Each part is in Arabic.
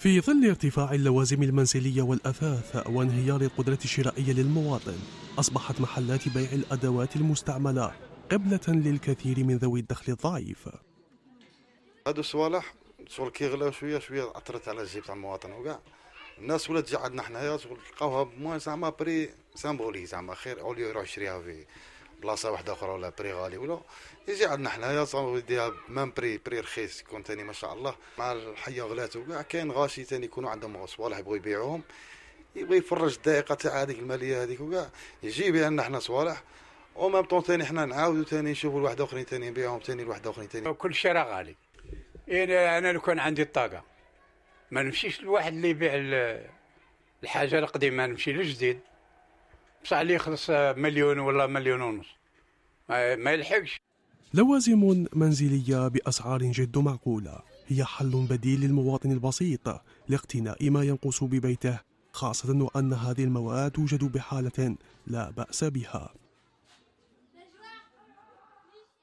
في ظل ارتفاع اللوازم المنزلية والأثاث وانهيار القدرة الشرائية للمواطن أصبحت محلات بيع الأدوات المستعملة قبلة للكثير من ذوي الدخل الضعيف هادو الصوالح شغل غلاو شويه شويه اثرت على الجيب تاع المواطن وكاع الناس ولات تجي عندنا حنايا تلقاوها بموان زعما بري سامبولي زعما خير اوليو يروح يشريها في بلاصه واحده اخرى ولا بري غالي ولا يجي عندنا حنايا يديها مام بري بري رخيص يكون ثاني ما شاء الله مع الحيه غلات وكاع كاين غاشي ثاني يكونوا عندهم صوالح يبغوا يبيعوهم يبغي يفرج الذائقه تاع هذيك الماليه هذيك وكاع بها لنا حنا صوالح ومام طون ثاني حنا نعاودوا ثاني نشوفوا الواحد اخرين ثاني نبيعهم ثاني الواحد اخرين ثاني كل شيء راه غالي إيه، انا انا لو كان عندي الطاقه ما نمشيش لواحد اللي يبيع الحاجه القديمه نمشي للجديد بصح اللي يخلص مليون ولا مليون ونص آه، ما يلحقش لوازم منزلية بأسعار جد معقولة هي حل بديل للمواطن البسيط لاقتناء ما ينقص ببيته خاصة وأن هذه المواد توجد بحالة لا بأس بها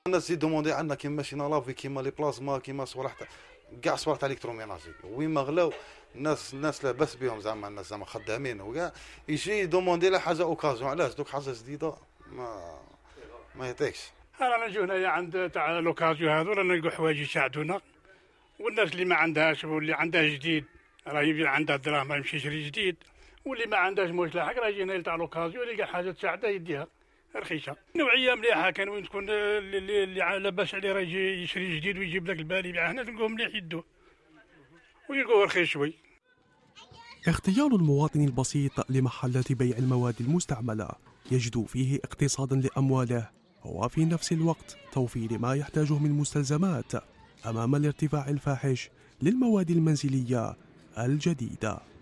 الناس يدوموندي عندنا كيما شي لافي كيما لي بلازما كيما صوالح كاع صوالح تاع الكتروميناجي وين ما غلاو الناس الناس لاباس بهم زعما الناس زعما خدامين وكاع يجي يدوموندي لا حاجه اوكازيون علاش دوك حاجه جديده ما ما يعطيكش رانا نجو هنايا عند تاع لوكازيو هذو رانا نلقوا حوايج يساعدونا والناس اللي ما عندهاش واللي عندها جديد راه يجي عندها دراهم ما يمشي يشري جديد واللي ما عندهاش موش لاحق راه يجي هنا تاع لوكازيو يلقى حاجه تساعده يديها رخيصه نوعيه مليحه كان وين تكون اللي, اللي لاباس عليه راه يجي يشري جديد ويجيب لك البالي يبيع هنا تلقوه مليح يدوه ويلقوه رخيص شوي اختيار المواطن البسيط لمحلات بيع المواد المستعمله يجد فيه اقتصادا لامواله وفي نفس الوقت توفير ما يحتاجه من مستلزمات أمام الارتفاع الفاحش للمواد المنزلية الجديدة